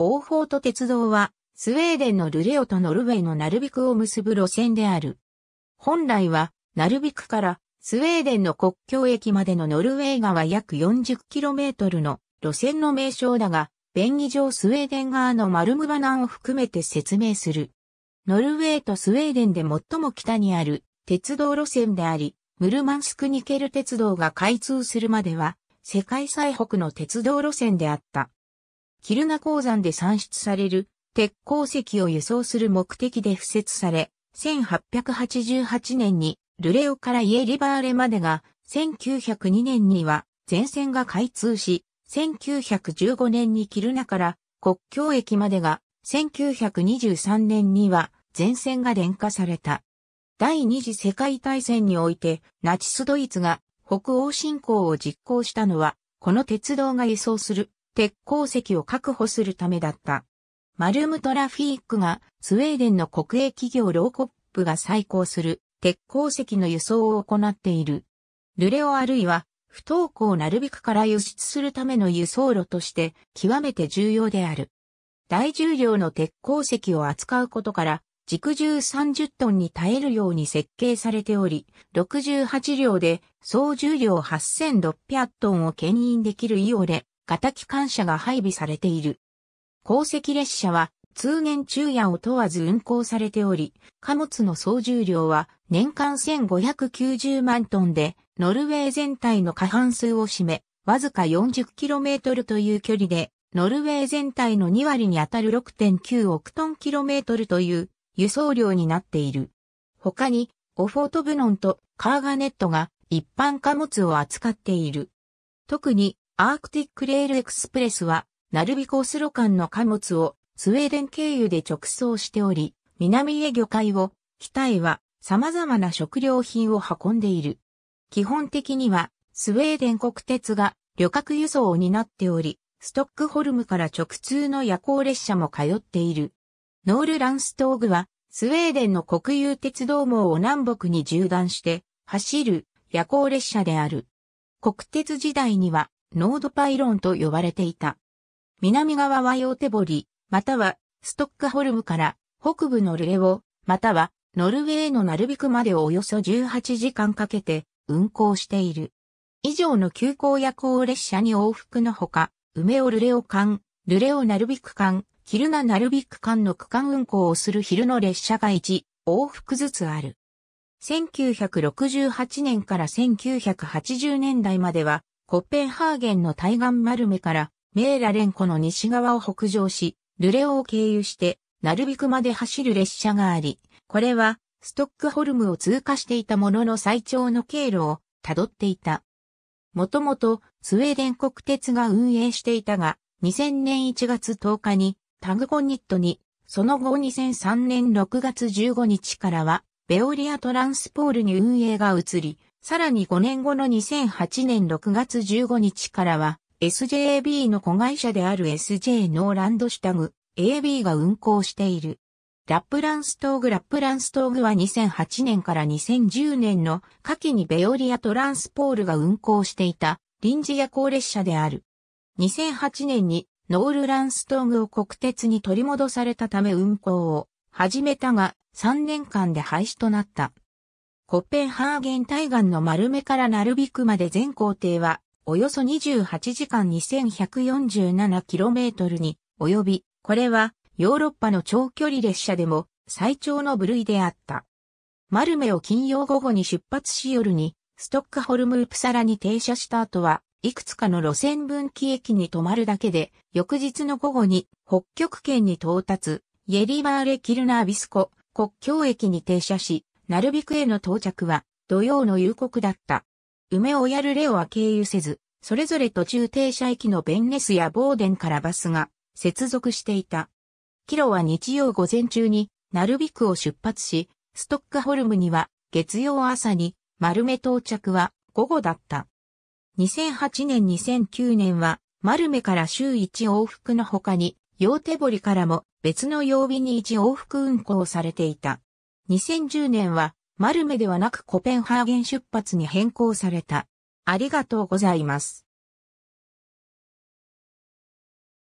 オーフォート鉄道は、スウェーデンのルレオとノルウェーのナルビクを結ぶ路線である。本来は、ナルビクからスウェーデンの国境駅までのノルウェー側約 40km の路線の名称だが、便宜上スウェーデン側のマルムバナンを含めて説明する。ノルウェーとスウェーデンで最も北にある鉄道路線であり、ムルマンスクニケル鉄道が開通するまでは、世界最北の鉄道路線であった。キルナ鉱山で産出される鉄鉱石を輸送する目的で敷設され、1888年にルレオからイエリバーレまでが、1902年には全線が開通し、1915年にキルナから国境駅までが、1923年には全線が電化された。第二次世界大戦においてナチスドイツが北欧侵攻を実行したのは、この鉄道が輸送する鉄鉱石を確保するためだった。マルムトラフィックがスウェーデンの国営企業ローコップが再興する鉄鉱石の輸送を行っている。ルレオあるいは不登校なるべくから輸出するための輸送路として極めて重要である。大重量の鉄鉱石を扱うことから軸重30トンに耐えるように設計されており、68両で総重量8600トンを牽引できるイオレ型機関車が配備されている。鉱石列車は通年昼夜を問わず運行されており、貨物の総重量は年間1590万トンで、ノルウェー全体の過半数を占め、わずか 40km という距離で、ノルウェー全体の2割に当たる6.9億トンキロメートルという輸送量になっている。他に、オフォートブノンとカーガネットが一般貨物を扱っている。特にアークティックレールエクスプレスは、ナルビコスロ間の貨物をスウェーデン経由で直送しており、南へ魚介を、北へは様々な食料品を運んでいる。基本的には、スウェーデン国鉄が旅客輸送を担っており、ストックホルムから直通の夜行列車も通っている。ノールランストーグは、スウェーデンの国有鉄道網を南北に縦断して、走る夜行列車である。国鉄時代には、ノードパイロンと呼ばれていた。南側はヨーテボリ、またはストックホルムから北部のルレオ、またはノルウェーのナルビクまでおよそ18時間かけて運行している。以上の急行夜行列車に往復のほか、梅尾ルレオ間、ルレオナルビク間、キルナナルビク間の区間運行をする昼の列車が1、往復ずつある。1968年から1980年代まではコッペンハーゲンの対岸マルメからメーラレンコの西側を北上し、ルレオを経由して、ナルビクまで走る列車があり、これは、ストックホルムを通過していたものの最長の経路を辿っていた。もともと、スウェーデン国鉄が運営していたが、2000年1月10日に、タグコニットに、その後2003年6月15日からは、ベオリアトランスポールに運営が移り、さらに5年後の2008年6月15日からは、SJB a の子会社である SJ ノーランドシュタグ AB が運行している。ラップランストーグラップランストーグは2008年から2010年の夏季にベオリアトランスポールが運行していた臨時夜行列車である。2008年にノールランストーグを国鉄に取り戻されたため運行を始めたが3年間で廃止となった。コッペンハーゲン対岸の丸目からナルビクまで全行程は、およそ28時間 2147km に及び、これはヨーロッパの長距離列車でも最長の部類であった。マルメを金曜午後に出発し夜に、ストックホルムウプサラに停車した後は、いくつかの路線分岐駅に止まるだけで、翌日の午後に北極圏に到達、イェリバーレ・キルナービスコ国境駅に停車し、なるビくへの到着は土曜の夕刻だった。梅をやるレオは経由せず、それぞれ途中停車駅のベンネスやボーデンからバスが接続していた。キロは日曜午前中にナルビクを出発し、ストックホルムには月曜朝に丸目到着は午後だった。2008年2009年は丸目から週1往復の他に、テ手リからも別の曜日に1往復運行されていた。2010年はマルメではなくコペンハーゲン出発に変更された。ありがとうございます。